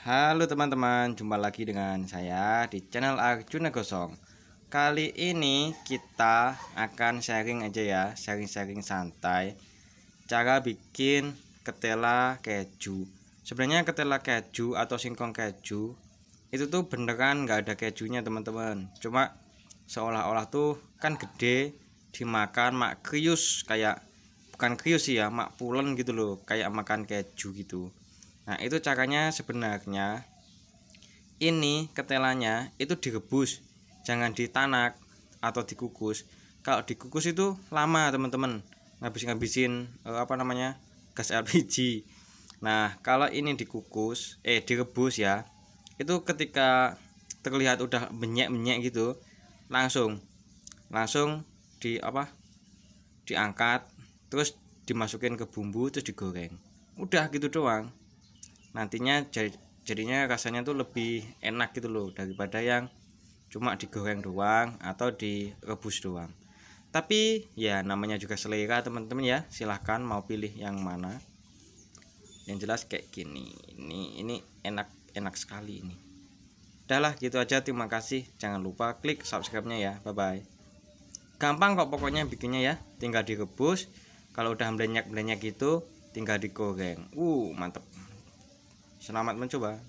Halo teman-teman, jumpa lagi dengan saya di channel Arjuna Gosong Kali ini kita akan sharing aja ya, sharing-sharing santai Cara bikin ketela keju Sebenarnya ketela keju atau singkong keju Itu tuh beneran nggak ada kejunya teman-teman Cuma seolah-olah tuh kan gede dimakan mak krius kayak bukan krius sih ya mak pulen gitu loh kayak makan keju gitu Nah, itu caranya sebenarnya ini ketelanya itu direbus, jangan ditanak atau dikukus. Kalau dikukus itu lama, teman-teman. Ngabis-ngabisin eh, apa namanya? gas LPG. Nah, kalau ini dikukus, eh direbus ya. Itu ketika terlihat udah menyek menyek gitu, langsung langsung di apa? diangkat, terus dimasukin ke bumbu terus digoreng. Udah gitu doang nantinya jadinya rasanya tuh lebih enak gitu loh daripada yang cuma digoreng doang atau direbus doang tapi ya namanya juga selera teman-teman ya silahkan mau pilih yang mana yang jelas kayak gini ini ini enak enak sekali ini udahlah gitu aja terima kasih jangan lupa klik subscribe-nya ya bye bye gampang kok pokoknya bikinnya ya tinggal direbus kalau udah melenyak-melenyak gitu tinggal digoreng uh mantep Selamat mencoba.